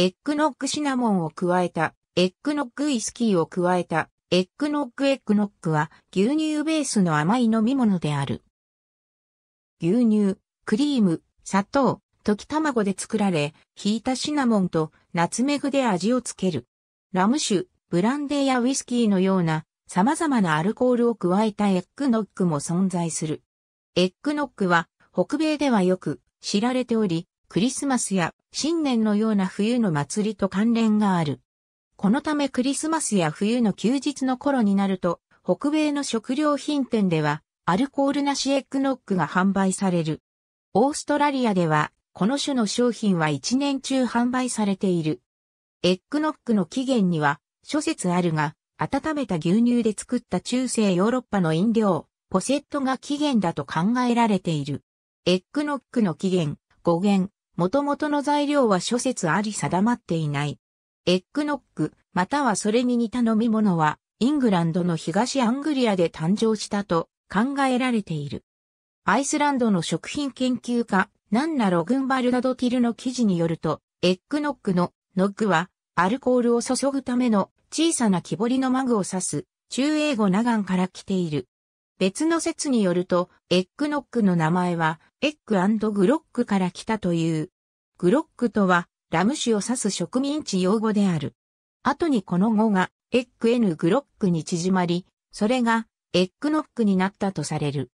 エッグノックシナモンを加えた、エッグノックウイスキーを加えた、エッグノックエッグノックは牛乳ベースの甘い飲み物である。牛乳、クリーム、砂糖、溶き卵で作られ、ひいたシナモンとナツメグで味をつける。ラム酒、ブランデーやウイスキーのような様々なアルコールを加えたエッグノックも存在する。エッグノックは北米ではよく知られており、クリスマスや新年のような冬の祭りと関連がある。このためクリスマスや冬の休日の頃になると、北米の食料品店では、アルコールなしエッグノックが販売される。オーストラリアでは、この種の商品は一年中販売されている。エッグノックの起源には、諸説あるが、温めた牛乳で作った中世ヨーロッパの飲料、ポセットが起源だと考えられている。エッグノックの起源、語源、元々の材料は諸説あり定まっていない。エッグノック、またはそれに似た飲み物は、イングランドの東アングリアで誕生したと考えられている。アイスランドの食品研究家、ナンナ・ログンバルナドティルの記事によると、エッグノックのノックは、アルコールを注ぐための小さな木彫りのマグを指す、中英語ナガンから来ている。別の説によると、エッグノックの名前は、エッググロックから来たという。グロックとは、ラム酒を指す植民地用語である。後にこの語が、エッグ N グロックに縮まり、それが、エッグノックになったとされる。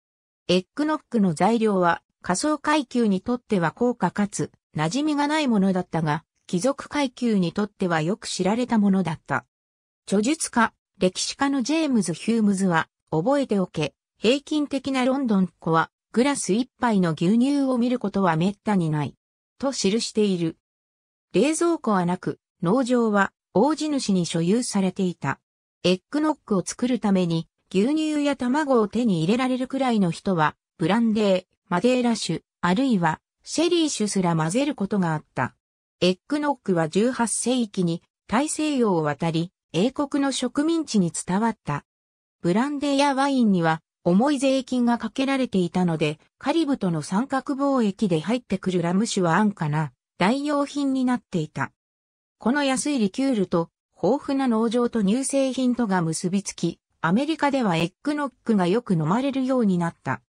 エッグノックの材料は、仮想階級にとっては高価かつ、馴染みがないものだったが、貴族階級にとってはよく知られたものだった。著述家、歴史家のジェームズ・ヒュームズは、覚えておけ。平均的なロンドンっ子は、グラス一杯の牛乳を見ることは滅多にない。と記している。冷蔵庫はなく、農場は、大地主に所有されていた。エッグノックを作るために、牛乳や卵を手に入れられるくらいの人は、ブランデー、マデーラ酒、あるいは、シェリー酒すら混ぜることがあった。エッグノックは18世紀に大西洋を渡り、英国の植民地に伝わった。ブランデーやワインには重い税金がかけられていたので、カリブとの三角貿易で入ってくるラム酒は安価な代用品になっていた。この安いリキュールと豊富な農場と乳製品とが結びつき、アメリカではエッグノックがよく飲まれるようになった。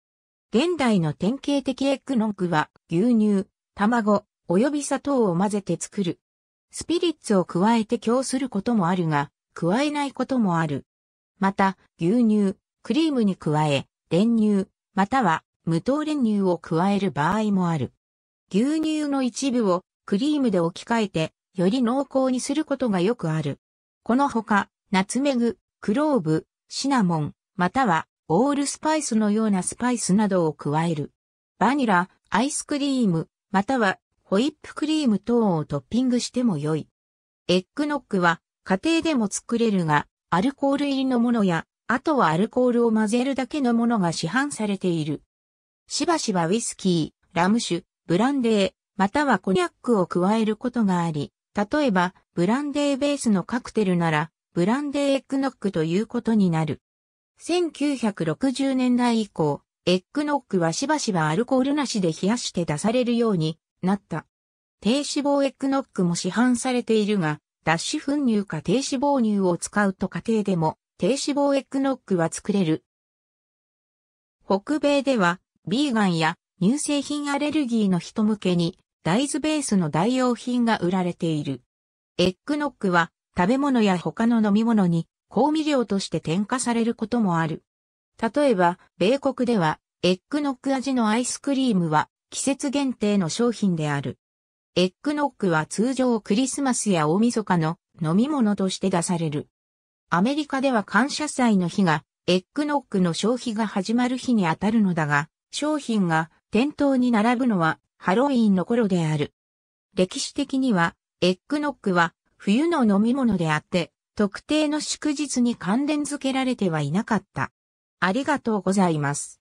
現代の典型的エッグノックは牛乳、卵、および砂糖を混ぜて作る。スピリッツを加えて供することもあるが、加えないこともある。また、牛乳、クリームに加え、練乳、または無糖練乳を加える場合もある。牛乳の一部をクリームで置き換えて、より濃厚にすることがよくある。このほか、ナツメグ、クローブ、シナモン、またはオールスパイスのようなスパイスなどを加える。バニラ、アイスクリーム、またはホイップクリーム等をトッピングしても良い。エッグノックは家庭でも作れるが、アルコール入りのものや、あとはアルコールを混ぜるだけのものが市販されている。しばしばウイスキー、ラム酒、ブランデー、またはコニャックを加えることがあり、例えば、ブランデーベースのカクテルなら、ブランデーエッグノックということになる。1960年代以降、エッグノックはしばしばアルコールなしで冷やして出されるようになった。低脂肪エッグノックも市販されているが、脱脂粉乳か低脂肪乳を使うと家庭でも低脂肪エッグノックは作れる。北米では、ビーガンや乳製品アレルギーの人向けに大豆ベースの代用品が売られている。エッグノックは食べ物や他の飲み物に香味料として添加されることもある。例えば、米国ではエッグノック味のアイスクリームは季節限定の商品である。エッグノックは通常クリスマスや大晦日の飲み物として出される。アメリカでは感謝祭の日がエッグノックの消費が始まる日にあたるのだが、商品が店頭に並ぶのはハロウィンの頃である。歴史的にはエッグノックは冬の飲み物であって、特定の祝日に関連付けられてはいなかった。ありがとうございます。